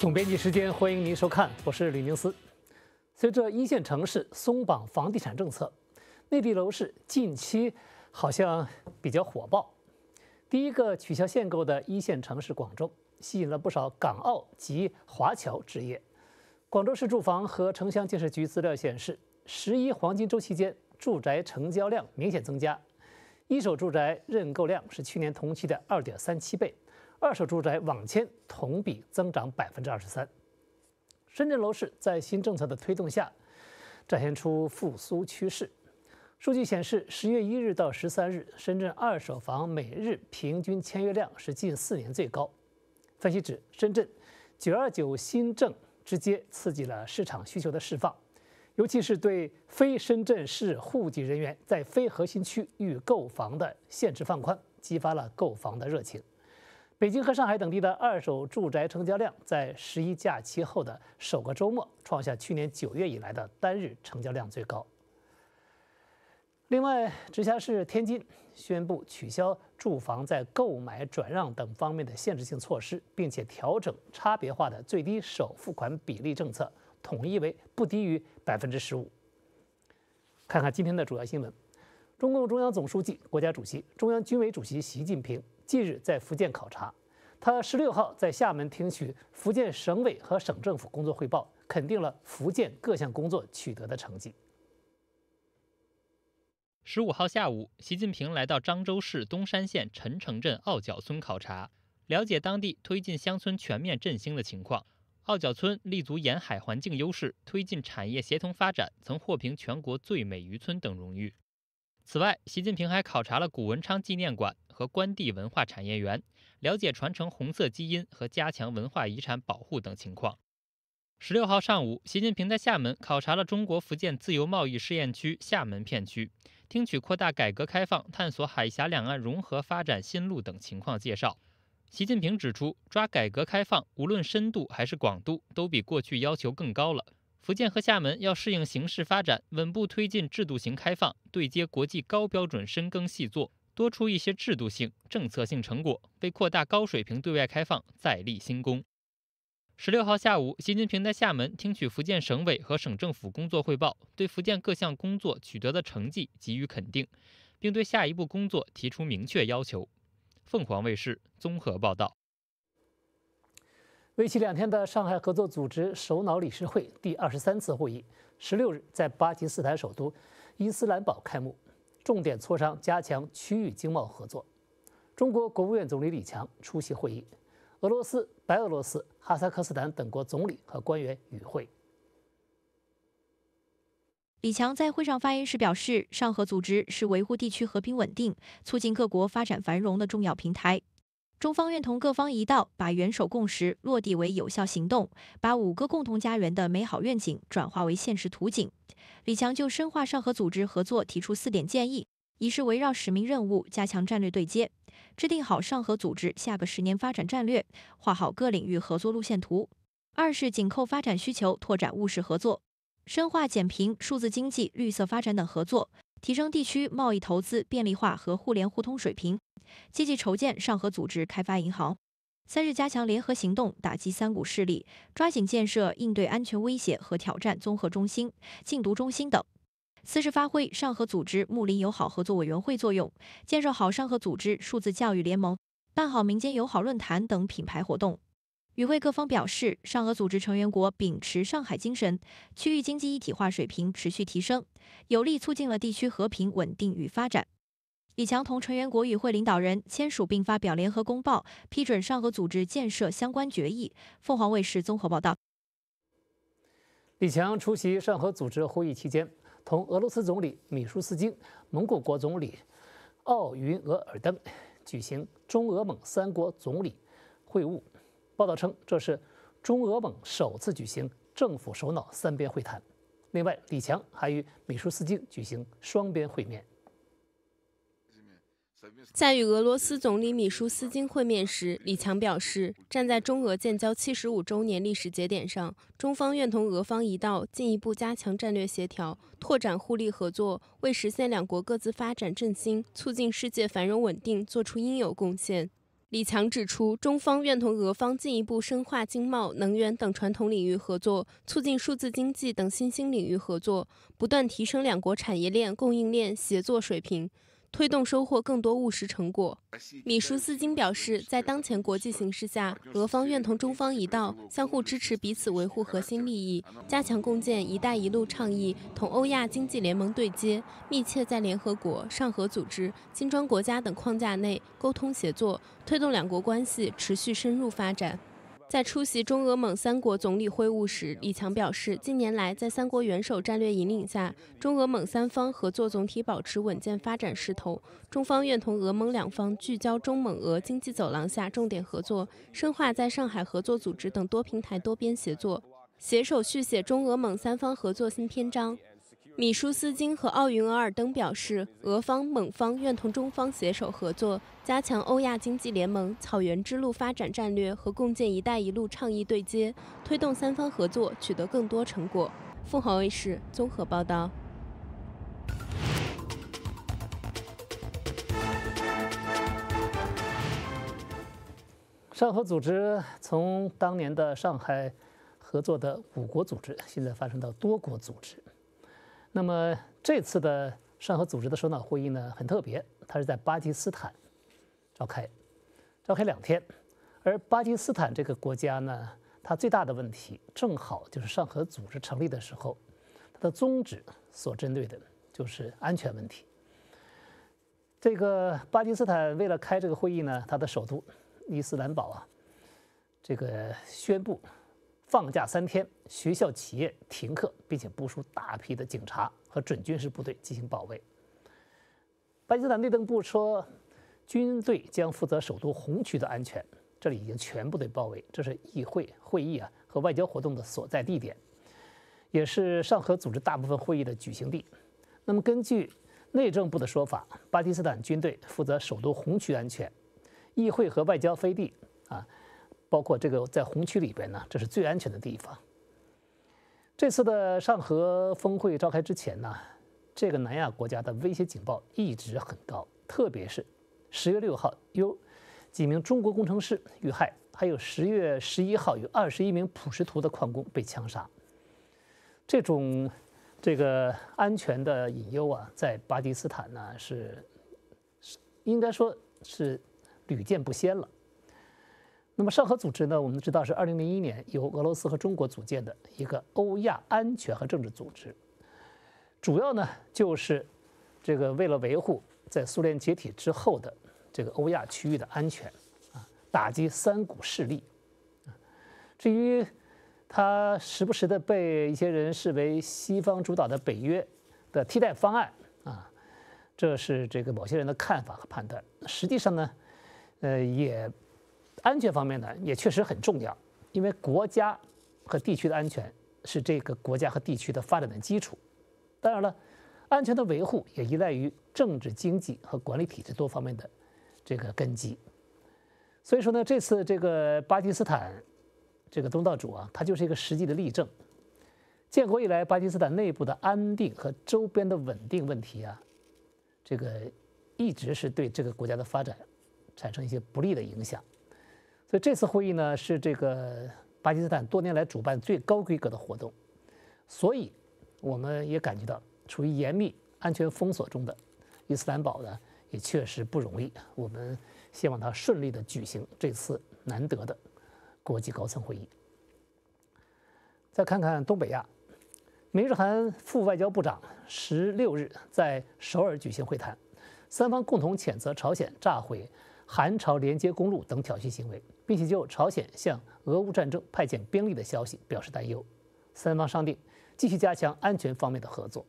总编辑时间，欢迎您收看，我是李宁思。随着一线城市松绑房地产政策，内地楼市近期好像比较火爆。第一个取消限购的一线城市广州，吸引了不少港澳及华侨置业。广州市住房和城乡建设局资料显示，十一黄金周期间，住宅成交量明显增加，一手住宅认购量是去年同期的二点三七倍。二手住宅网签同比增长百分之二十三。深圳楼市在新政策的推动下，展现出复苏趋势。数据显示，十月一日到十三日，深圳二手房每日平均签约量是近四年最高。分析指，深圳九二九新政直接刺激了市场需求的释放，尤其是对非深圳市户籍人员在非核心区域购房的限制放宽，激发了购房的热情。北京和上海等地的二手住宅成交量在十一假期后的首个周末创下去年九月以来的单日成交量最高。另外，直辖市天津宣布取消住房在购买、转让等方面的限制性措施，并且调整差别化的最低首付款比例政策，统一为不低于百分之十五。看看今天的主要新闻：中共中央总书记、国家主席、中央军委主席习近平。近日在福建考察，他十六号在厦门听取福建省委和省政府工作汇报，肯定了福建各项工作取得的成绩。十五号下午，习近平来到漳州市东山县陈城镇奥角村考察，了解当地推进乡村全面振兴的情况。奥角村立足沿海环境优势，推进产业协同发展，曾获评全国最美渔村等荣誉。此外，习近平还考察了古文昌纪念馆。和关帝文化产业园，了解传承红色基因和加强文化遗产保护等情况。十六号上午，习近平在厦门考察了中国福建自由贸易试验区厦门片区，听取扩大改革开放、探索海峡两岸融合发展新路等情况介绍。习近平指出，抓改革开放，无论深度还是广度，都比过去要求更高了。福建和厦门要适应形势发展，稳步推进制度型开放，对接国际高标准，深耕细作。多出一些制度性、政策性成果，为扩大高水平对外开放再立新功。十六号下午，习近平在厦门听取福建省委和省政府工作汇报，对福建各项工作取得的成绩给予肯定，并对下一步工作提出明确要求。凤凰卫视综合报道。为期两天的上海合作组织首脑理事会第二十三次会议，十六日在巴基斯坦首都伊斯兰堡开幕。重点磋商加强区域经贸合作。中国国务院总理李强出席会议，俄罗斯、白俄罗斯、哈萨克斯坦等国总理和官员与会。李强在会上发言时表示，上合组织是维护地区和平稳定、促进各国发展繁荣的重要平台。中方愿同各方一道，把元首共识落地为有效行动，把“五个共同家园”的美好愿景转化为现实图景。李强就深化上合组织合作提出四点建议：一是围绕使命任务加强战略对接，制定好上合组织下个十年发展战略，画好各领域合作路线图；二是紧扣发展需求拓展务实合作，深化减贫、数字经济、绿色发展等合作。提升地区贸易投资便利化和互联互通水平，积极筹建上合组织开发银行。三是加强联合行动，打击三股势力，抓紧建设应对安全威胁和挑战综合中心、禁毒中心等。四是发挥上合组织睦邻友好合作委员会作用，建设好上合组织数字教育联盟，办好民间友好论坛等品牌活动。与会各方表示，上合组织成员国秉持上海精神，区域经济一体化水平持续提升，有力促进了地区和平稳定与发展。李强同成员国与会领导人签署并发表联合公报，批准上合组织建设相关决议。凤凰卫视综合报道：李强出席上合组织会议期间，同俄罗斯总理米舒斯京、蒙古国总理奥云额尔登举行中俄蒙三国总理会晤。报道称，这是中俄蒙首次举行政府首脑三边会谈。另外，李强还与米舒斯京举行双边会面。在与俄罗斯总理米舒斯京会面时，李强表示，站在中俄建交七十五周年历史节点上，中方愿同俄方一道，进一步加强战略协调，拓展互利合作，为实现两国各自发展振兴，促进世界繁荣稳定，作出应有贡献。李强指出，中方愿同俄方进一步深化经贸、能源等传统领域合作，促进数字经济等新兴领域合作，不断提升两国产业链、供应链协作水平。推动收获更多务实成果，米舒斯金表示，在当前国际形势下，俄方愿同中方一道，相互支持，彼此维护核心利益，加强共建“一带一路”倡议同欧亚经济联盟对接，密切在联合国、上合组织、金砖国家等框架内沟通协作，推动两国关系持续深入发展。在出席中俄蒙三国总理会晤时，李强表示，近年来，在三国元首战略引领下，中俄蒙三方合作总体保持稳健发展势头。中方愿同俄蒙两方聚焦中蒙俄经济走廊下重点合作，深化在上海合作组织等多平台多边协作，携手续写中俄蒙三方合作新篇章。米舒斯金和奥云额尔登表示，俄方、蒙方愿同中方携手合作，加强欧亚经济联盟、草原之路发展战略和共建“一带一路”倡议对接，推动三方合作取得更多成果。凤凰卫视综合报道。上合组织从当年的上海合作的五国组织，现在发展到多国组织。那么这次的上合组织的首脑会议呢，很特别，它是在巴基斯坦召开，召开两天。而巴基斯坦这个国家呢，它最大的问题正好就是上合组织成立的时候，它的宗旨所针对的就是安全问题。这个巴基斯坦为了开这个会议呢，它的首都伊斯兰堡啊，这个宣布。放假三天，学校、企业停课，并且部署大批的警察和准军事部队进行保卫。巴基斯坦内政部说，军队将负责首都红区的安全，这里已经全部被包围。这是议会会议啊和外交活动的所在地点，也是上合组织大部分会议的举行地。那么根据内政部的说法，巴基斯坦军队负责首都红区安全，议会和外交飞地啊。包括这个在红区里边呢，这是最安全的地方。这次的上合峰会召开之前呢，这个南亚国家的威胁警报一直很高，特别是十月六号有几名中国工程师遇害，还有十月十一号有二十一名普什图的矿工被枪杀。这种这个安全的隐忧啊，在巴基斯坦呢是是应该说是屡见不鲜了。那么，上合组织呢？我们知道是二零零一年由俄罗斯和中国组建的一个欧亚安全和政治组织，主要呢就是这个为了维护在苏联解体之后的这个欧亚区域的安全啊，打击三股势力。至于它时不时的被一些人视为西方主导的北约的替代方案啊，这是这个某些人的看法和判断。实际上呢，呃，也。安全方面呢，也确实很重要，因为国家和地区的安全是这个国家和地区的发展的基础。当然了，安全的维护也依赖于政治、经济和管理体制多方面的这个根基。所以说呢，这次这个巴基斯坦这个东道主啊，它就是一个实际的例证。建国以来，巴基斯坦内部的安定和周边的稳定问题啊，这个一直是对这个国家的发展产生一些不利的影响。所以这次会议呢，是这个巴基斯坦多年来主办最高规格的活动，所以我们也感觉到处于严密安全封锁中的伊斯兰堡呢，也确实不容易。我们希望它顺利的举行这次难得的国际高层会议。再看看东北亚，美日韩副外交部长十六日在首尔举行会谈，三方共同谴责朝鲜炸毁。韩朝连接公路等挑衅行为，并且就朝鲜向俄乌战争派遣兵力的消息表示担忧。三方商定继续加强安全方面的合作。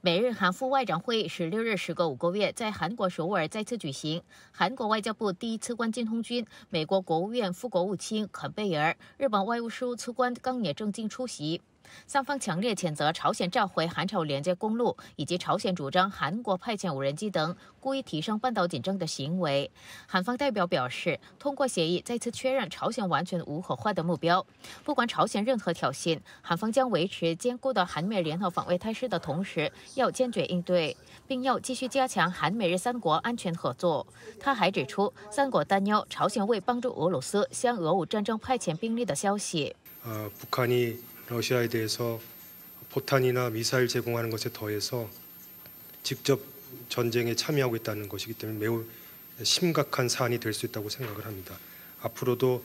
美日韩副外长会议十六日时隔五个月在韩国首尔再次举行。韩国外交部第一次官金通军、美国国务院副国务卿坎贝尔、日本外务省次官冈野正敬出席。三方强烈谴责朝鲜召回韩朝连接公路以及朝鲜主张韩国派遣无人机等故意提升半岛紧张的行为。韩方代表表示，通过协议再次确认朝鲜完全无核化的目标。不管朝鲜任何挑衅，韩方将维持坚固的韩美联合防卫态势的同时，要坚决应对，并要继续加强韩美日三国安全合作。他还指出，三国担忧朝鲜为帮助俄罗斯向俄乌战争派遣兵力的消息。呃，不可你。 러시아에 대해서 포탄이나 미사일 제공하는 것에 더해서 직접 전쟁에 참여하고 있다는 것이기 때문에 매우 심각한 사안이 될 수 있다고 생각을 합니다. 앞으로도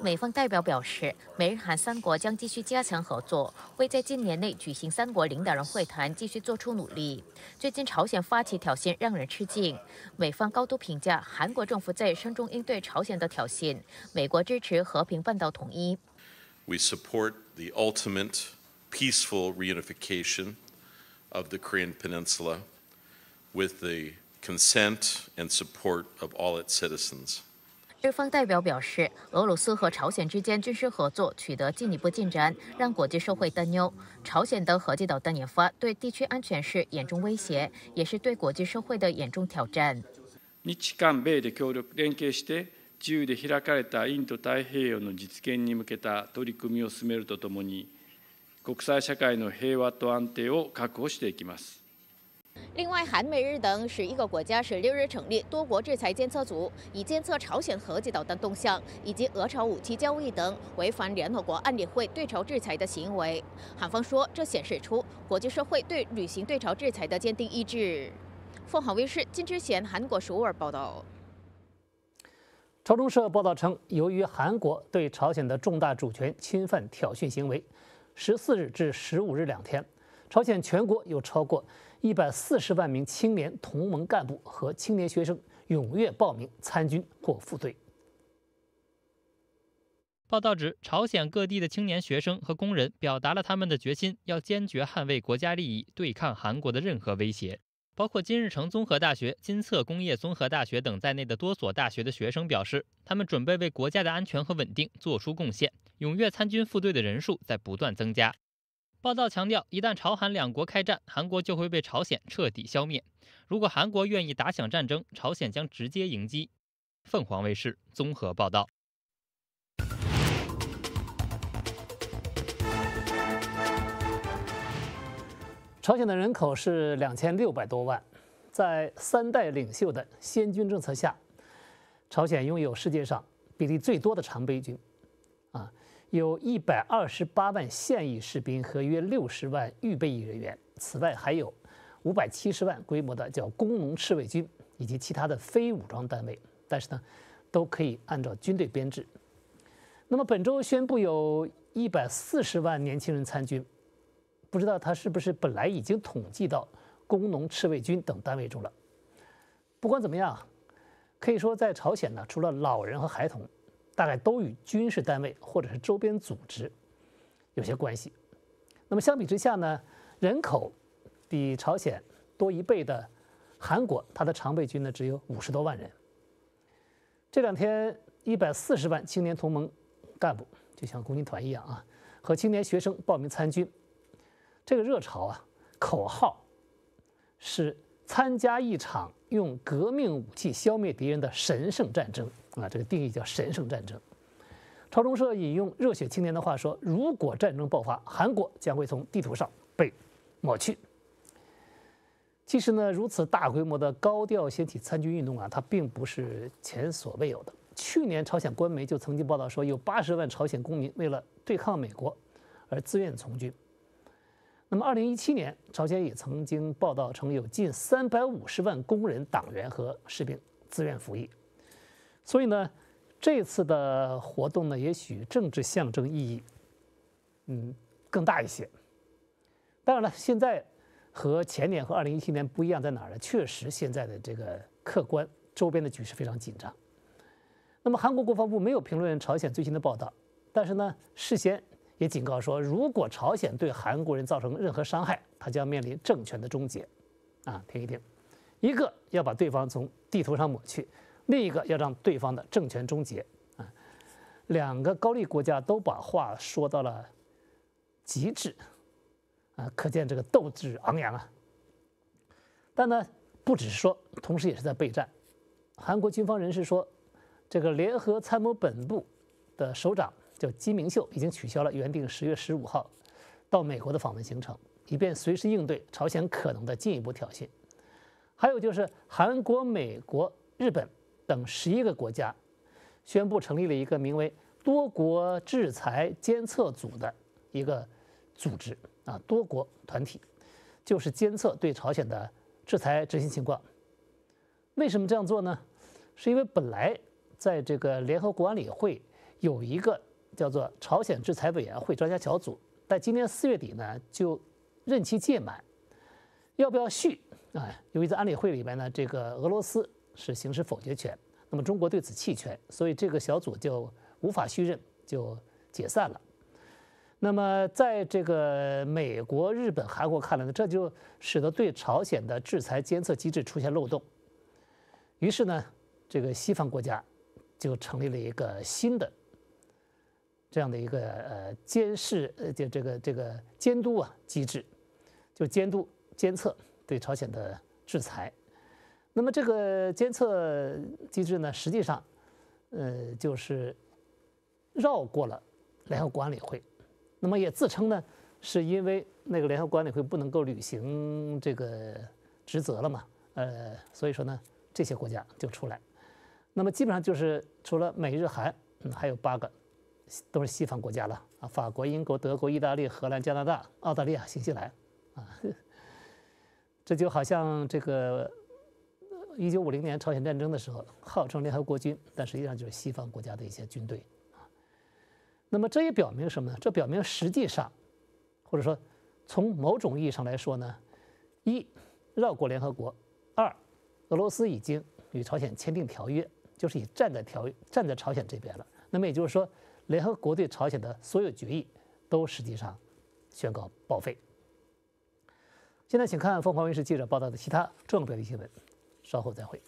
美方代表表示，美日韩三国将继续加强合作，为在今年内举行三国领导人会谈继续做出努力。最近朝鲜发起挑衅让人吃惊，美方高度评价韩国政府在慎重应对朝鲜的挑衅。美国支持和平半岛统一。We support the ultimate peaceful reunification of the Korean Peninsula with the consent and support of all its citizens. 日方代表表示，俄罗斯和朝鲜之间军事合作取得进一步进展，让国际社会担忧。朝鲜的核击导弹研发对地区安全是严重威胁，也是对国际社会的严重挑战。日韓米で協力連携して自由で開かれたインド太平洋の実現に向けた取り組みを進めるとともに、国際社会の平和と安定を確保していきます。另外，韩、美、日等十一个国家十六日成立多国制裁监测组，以监测朝鲜核及导弹动向以及俄朝武器交易等违反联合国安理会对朝制裁的行为。韩方说，这显示出国际社会对履行对朝制裁的坚定意志。凤凰卫视金志贤，韩国首尔报道。朝中社报道称，由于韩国对朝鲜的重大主权侵犯挑衅行为，十四日至十五日两天，朝鲜全国有超过。一百四十万名青年同盟干部和青年学生踊跃报名参军或赴队。报道指，朝鲜各地的青年学生和工人表达了他们的决心，要坚决捍卫国家利益，对抗韩国的任何威胁。包括金日成综合大学、金策工业综合大学等在内的多所大学的学生表示，他们准备为国家的安全和稳定做出贡献。踊跃参军赴队的人数在不断增加。报道强调，一旦朝韩两国开战，韩国就会被朝鲜彻底消灭。如果韩国愿意打响战争，朝鲜将直接迎击。凤凰卫视综合报道。朝鲜的人口是两千六百多万，在三代领袖的先军政策下，朝鲜拥有世界上比例最多的常备军。啊。有一百二十八万现役士兵和约六十万预备役人员，此外还有五百七十万规模的叫工农赤卫军以及其他的非武装单位，但是呢，都可以按照军队编制。那么本周宣布有一百四十万年轻人参军，不知道他是不是本来已经统计到工农赤卫军等单位中了。不管怎么样，可以说在朝鲜呢，除了老人和孩童。大概都与军事单位或者是周边组织有些关系。那么相比之下呢，人口比朝鲜多一倍的韩国，它的常备军呢只有五十多万人。这两天，一百四十万青年同盟干部就像共青团一样啊，和青年学生报名参军，这个热潮啊，口号是参加一场用革命武器消灭敌人的神圣战争。啊，这个定义叫神圣战争。朝中社引用热血青年的话说：“如果战争爆发，韩国将会从地图上被抹去。”其实呢，如此大规模的高调掀起参军运动啊，它并不是前所未有的。去年朝鲜官媒就曾经报道说，有八十万朝鲜公民为了对抗美国而自愿从军。那么，二零一七年朝鲜也曾经报道称，有近三百五十万工人、党员和士兵自愿服役。所以呢，这次的活动呢，也许政治象征意义，嗯，更大一些。当然了，现在和前年和二零一七年不一样在哪儿呢？确实，现在的这个客观周边的局势非常紧张。那么韩国国防部没有评论朝鲜最新的报道，但是呢，事先也警告说，如果朝鲜对韩国人造成任何伤害，他将面临政权的终结。啊，听一听，一个要把对方从地图上抹去。另一个要让对方的政权终结，啊，两个高丽国家都把话说到了极致，啊，可见这个斗志昂扬啊。但呢，不只是说，同时也是在备战。韩国军方人士说，这个联合参谋本部的首长叫金明秀，已经取消了原定十月十五号到美国的访问行程，以便随时应对朝鲜可能的进一步挑衅。还有就是韩国、美国、日本。等十一个国家宣布成立了一个名为“多国制裁监测组”的一个组织啊，多国团体就是监测对朝鲜的制裁执行情况。为什么这样做呢？是因为本来在这个联合国安理会有一个叫做“朝鲜制裁委员会”专家小组，但今年四月底呢就任期届满，要不要续啊？由于在安理会里边呢，这个俄罗斯。是行使否决权，那么中国对此弃权，所以这个小组就无法续任，就解散了。那么，在这个美国、日本、韩国看来呢，这就使得对朝鲜的制裁监测机制出现漏洞。于是呢，这个西方国家就成立了一个新的这样的一个呃监视呃就这个这个监督啊机制，就监督监测对朝鲜的制裁。那么这个监测机制呢，实际上，呃，就是绕过了联合管理会，那么也自称呢，是因为那个联合管理会不能够履行这个职责了嘛，呃，所以说呢，这些国家就出来，那么基本上就是除了美日韩，嗯，还有八个，都是西方国家了啊，法国、英国、德国、意大利、荷兰、加拿大、澳大利亚、新西兰，啊，这就好像这个。一九五零年朝鲜战争的时候，号称联合国军，但实际上就是西方国家的一些军队啊。那么这也表明什么呢？这表明实际上，或者说从某种意义上来说呢，一绕过联合国，二俄罗斯已经与朝鲜签订条约，就是已站在条站在朝鲜这边了。那么也就是说，联合国对朝鲜的所有决议都实际上宣告报废。现在，请看凤凰卫视记者报道的其他重要的新闻。稍后再会。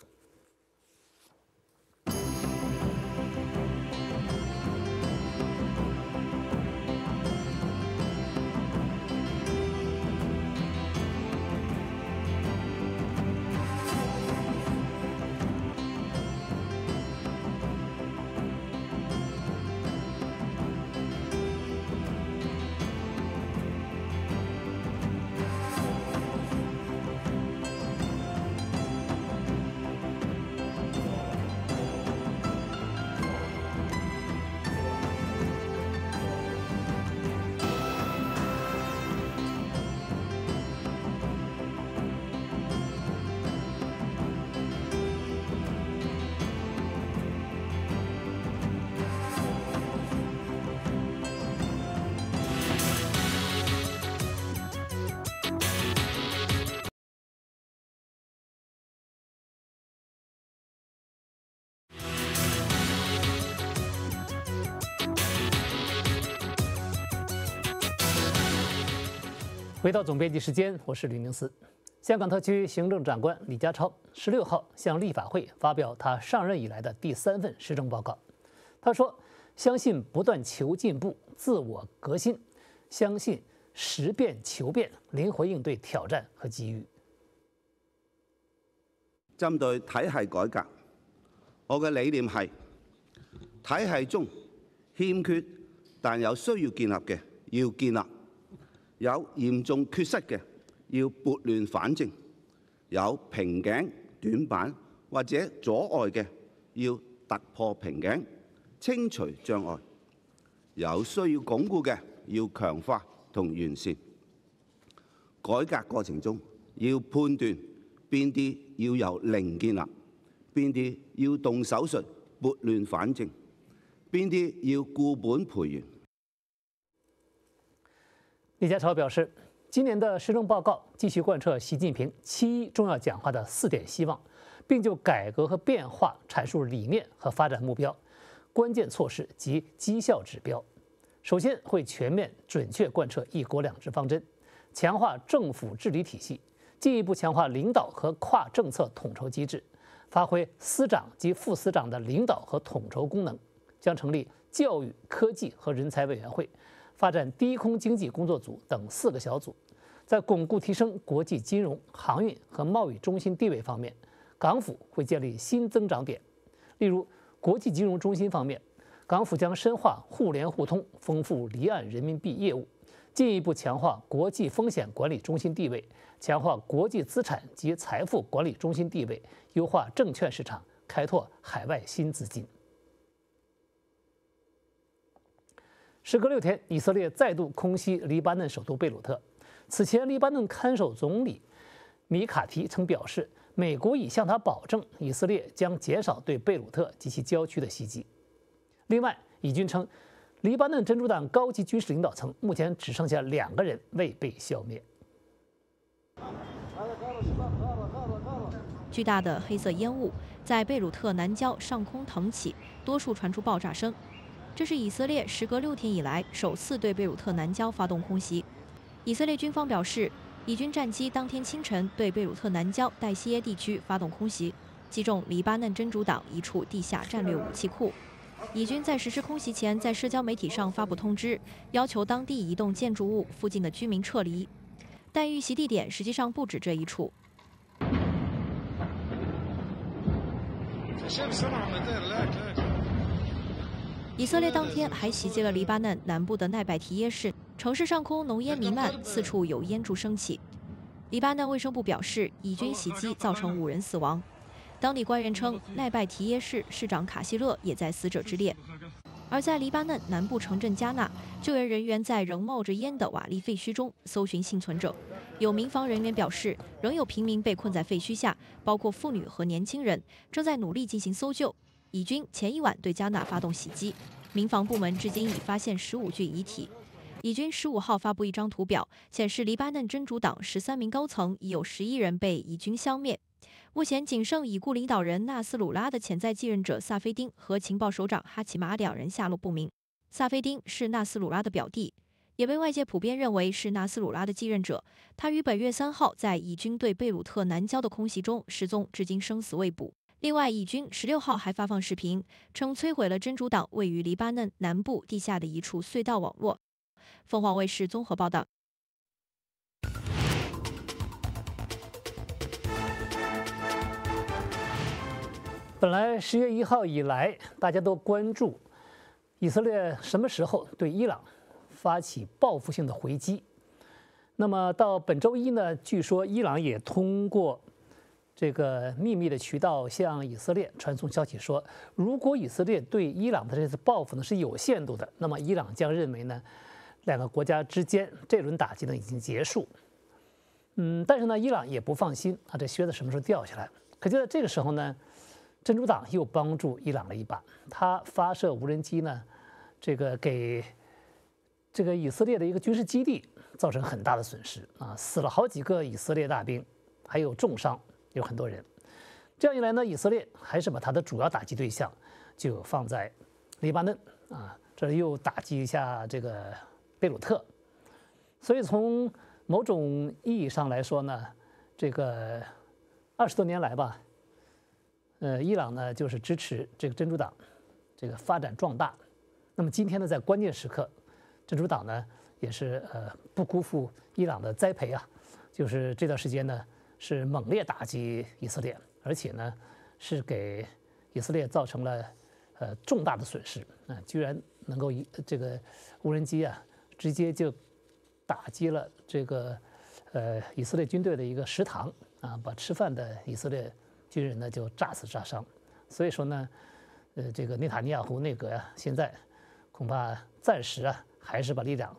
回到总编辑时间，我是吕宁思。香港特区行政长官李家超十六号向立法会发表他上任以来的第三份施政报告。他说：“相信不断求进步、自我革新，相信实变求变，灵活应对挑战和机遇。”针对体系改革，我嘅理念系：体系中欠缺但有需要建立嘅，要建立。有嚴重缺失嘅，要撥亂反正；有瓶頸、短板或者阻礙嘅，要突破瓶頸、清除障礙；有需要鞏固嘅，要強化同完善。改革過程中，要判斷邊啲要由零建立，邊啲要動手術撥亂反正，邊啲要固本培元。李家超表示，今年的施政报告继续贯彻习近平七一重要讲话的四点希望，并就改革和变化阐述理念和发展目标、关键措施及绩效指标。首先，会全面准确贯彻“一国两制”方针，强化政府治理体系，进一步强化领导和跨政策统筹机制，发挥司长及副司长的领导和统筹功能。将成立教育、科技和人才委员会。发展低空经济工作组等四个小组，在巩固提升国际金融、航运和贸易中心地位方面，港府会建立新增长点。例如，国际金融中心方面，港府将深化互联互通，丰富离岸人民币业务，进一步强化国际风险管理中心地位，强化国际资产及财富管理中心地位，优化证券市场，开拓海外新资金。时隔六天，以色列再度空袭黎巴嫩首都贝鲁特。此前，黎巴嫩看守总理米卡提曾表示，美国已向他保证，以色列将减少对贝鲁特及其郊区的袭击。另外，以军称，黎巴嫩真主党高级军事领导层目前只剩下两个人未被消灭。巨大的黑色烟雾在贝鲁特南郊上空腾起，多数传出爆炸声。这是以色列时隔六天以来首次对贝鲁特南郊发动空袭。以色列军方表示，以军战机当天清晨对贝鲁特南郊代西耶地区发动空袭，击中黎巴嫩真主党一处地下战略武器库。以军在实施空袭前，在社交媒体上发布通知，要求当地一栋建筑物附近的居民撤离，但遇袭地点实际上不止这一处。以色列当天还袭击了黎巴嫩南部的奈拜提耶市，城市上空浓烟弥漫，四处有烟柱升起。黎巴嫩卫生部表示，以军袭击造成五人死亡。当地官员称，奈拜提耶市市长卡希勒也在死者之列。而在黎巴嫩南部城镇加纳，救援人员在仍冒着烟的瓦砾废墟中搜寻幸存者。有民防人员表示，仍有平民被困在废墟下，包括妇女和年轻人，正在努力进行搜救。以军前一晚对加纳发动袭击，民防部门至今已发现十五具遗体。以军十五号发布一张图表，显示黎巴嫩真主党十三名高层已有十一人被以军消灭，目前仅剩已故领导人纳斯鲁拉的潜在继任者萨菲丁和情报首长哈奇马两人下落不明。萨菲丁是纳斯鲁拉的表弟，也被外界普遍认为是纳斯鲁拉的继任者。他于本月三号在以军对贝鲁特南郊的空袭中失踪，至今生死未卜。另外，以军十六号还发放视频称，摧毁了真主党位于黎巴嫩南部地下的一处隧道网络。凤凰卫视综合报道。本来十月一号以来，大家都关注以色列什么时候对伊朗发起报复性的回击。那么到本周一呢？据说伊朗也通过。这个秘密的渠道向以色列传送消息说，如果以色列对伊朗的这次报复呢是有限度的，那么伊朗将认为呢，两个国家之间这轮打击呢已经结束。嗯，但是呢，伊朗也不放心啊，这靴子什么时候掉下来？可就在这个时候呢，珍珠党又帮助伊朗了一把，他发射无人机呢，这个给这个以色列的一个军事基地造成很大的损失啊，死了好几个以色列大兵，还有重伤。有很多人，这样一来呢，以色列还是把它的主要打击对象就放在黎巴嫩啊，这又打击一下这个贝鲁特。所以从某种意义上来说呢，这个二十多年来吧，呃，伊朗呢就是支持这个珍珠党这个发展壮大。那么今天呢，在关键时刻，珍珠党呢也是呃不辜负伊朗的栽培啊，就是这段时间呢。是猛烈打击以色列，而且呢，是给以色列造成了呃重大的损失啊！居然能够以这个无人机啊，直接就打击了这个呃以色列军队的一个食堂啊，把吃饭的以色列军人呢就炸死炸伤。所以说呢，呃，这个内塔尼亚胡内阁呀，现在恐怕暂时啊还是把力量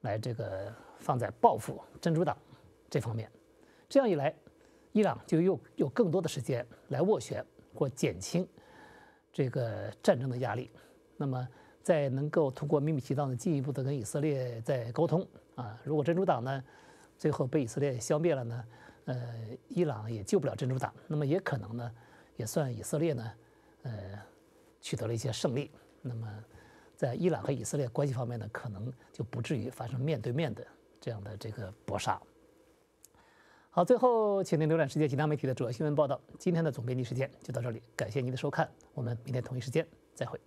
来这个放在报复珍珠党这方面。这样一来，伊朗就又有更多的时间来斡旋或减轻这个战争的压力。那么，在能够通过秘密渠道呢进一步的跟以色列在沟通啊。如果珍珠党呢最后被以色列消灭了呢，呃，伊朗也救不了珍珠党。那么，也可能呢也算以色列呢，呃，取得了一些胜利。那么，在伊朗和以色列关系方面呢，可能就不至于发生面对面的这样的这个搏杀。好，最后请您浏览世界其他媒体的主要新闻报道。今天的总编辑时间就到这里，感谢您的收看，我们明天同一时间再会。